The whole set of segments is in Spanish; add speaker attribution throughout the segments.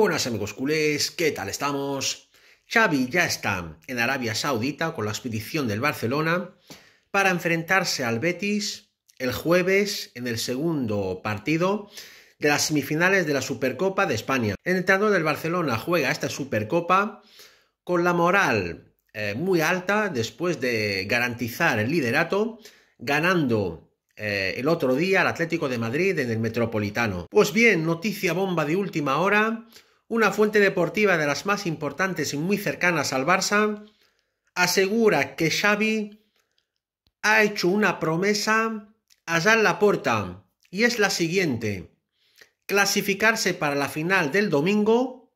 Speaker 1: Buenas amigos culés, ¿qué tal estamos? Xavi ya está en Arabia Saudita con la expedición del Barcelona para enfrentarse al Betis el jueves en el segundo partido de las semifinales de la Supercopa de España. El entrenador del Barcelona juega esta Supercopa con la moral eh, muy alta después de garantizar el liderato ganando eh, el otro día al Atlético de Madrid en el Metropolitano. Pues bien, noticia bomba de última hora una fuente deportiva de las más importantes y muy cercanas al Barça, asegura que Xavi ha hecho una promesa en la puerta, y es la siguiente: clasificarse para la final del domingo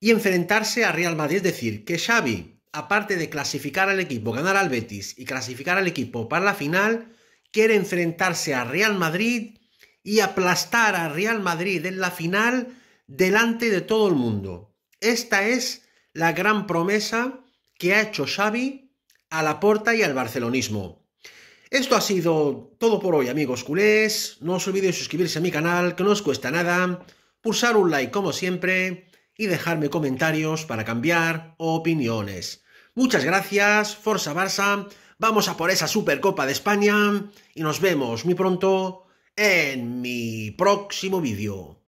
Speaker 1: y enfrentarse a Real Madrid, es decir, que Xavi, aparte de clasificar al equipo, ganar al Betis y clasificar al equipo para la final, quiere enfrentarse a Real Madrid y aplastar a Real Madrid en la final delante de todo el mundo. Esta es la gran promesa que ha hecho Xavi a la Porta y al barcelonismo. Esto ha sido todo por hoy, amigos culés. No os olvidéis suscribirse a mi canal, que no os cuesta nada, pulsar un like como siempre y dejarme comentarios para cambiar opiniones. Muchas gracias, Forza Barça, vamos a por esa Supercopa de España y nos vemos muy pronto en mi próximo vídeo.